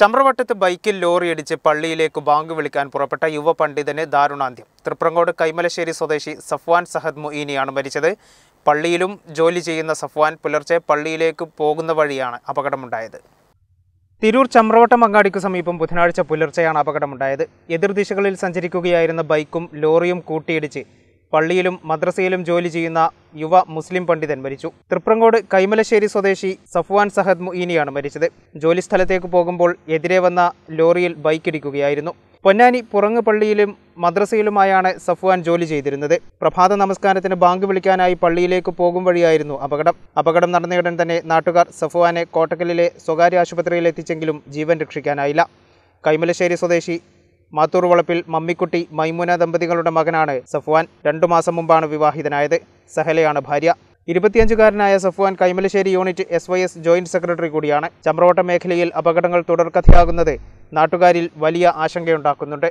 ചമ്രവട്ടത്ത് ബൈക്കിൽ ലോറിയടിച്ച് പള്ളിയിലേക്ക് ബാങ്ക് വിളിക്കാൻ പുറപ്പെട്ട യുവ പണ്ഡിതന് ദാരുണാന്ത്യം തൃപ്രങ്കോട് കൈമലശ്ശേരി സ്വദേശി സഫ്വാൻ സഹദ് മൊയിനിയാണ് മരിച്ചത് പള്ളിയിലും ജോലി ചെയ്യുന്ന സഫ്വാൻ പുലർച്ചെ പള്ളിയിലേക്ക് പോകുന്ന വഴിയാണ് അപകടമുണ്ടായത് തിരൂർ ചമ്രവട്ടം അങ്ങാടിക്ക് സമീപം ബുധനാഴ്ച പുലർച്ചെയാണ് അപകടമുണ്ടായത് എതിർദിശകളിൽ സഞ്ചരിക്കുകയായിരുന്ന ബൈക്കും ലോറിയും കൂട്ടിയിടിച്ച് പള്ളിയിലും മദ്രസയിലും ജോലി ചെയ്യുന്ന യുവ മുസ്ലിം പണ്ഡിതൻ മരിച്ചു തൃപ്രങ്കോട് കൈമലശ്ശേരി സ്വദേശി സഫ്വാൻ സഹദ് മുഈനിയാണ് മരിച്ചത് ജോലിസ്ഥലത്തേക്ക് പോകുമ്പോൾ എതിരെ വന്ന ലോറിയിൽ ബൈക്കിടിക്കുകയായിരുന്നു പൊന്നാനി പുറങ്ങ് പള്ളിയിലും മദ്രസയിലുമായാണ് സഫ്വാൻ ജോലി ചെയ്തിരുന്നത് പ്രഭാത നമസ്കാരത്തിന് ബാങ്ക് വിളിക്കാനായി പള്ളിയിലേക്ക് പോകും വഴിയായിരുന്നു അപകടം അപകടം നടന്നയുടൻ തന്നെ നാട്ടുകാർ സഫ്വാനെ കോട്ടക്കലിലെ സ്വകാര്യ ആശുപത്രിയിൽ എത്തിച്ചെങ്കിലും ജീവൻ രക്ഷിക്കാനായില്ല കൈമലശ്ശേരി സ്വദേശി മാത്തൂർ വളപ്പിൽ മമ്മിക്കുട്ടി മൈമുന ദമ്പതികളുടെ മകനാണ് സഫ്വാൻ രണ്ടു മാസം മുമ്പാണ് വിവാഹിതനായത് സഹലയാണ് ഭാര്യ ഇരുപത്തിയഞ്ചുകാരനായ Safwan Kaimalassery unit S Y S joint secretary കൂടിയാണ് ചമ്രവട്ട മേഖലയിൽ അപകടങ്ങൾ തുടർക്കഥയാകുന്നത് നാട്ടുകാരിൽ വലിയ ആശങ്കയുണ്ടാക്കുന്നുണ്ട്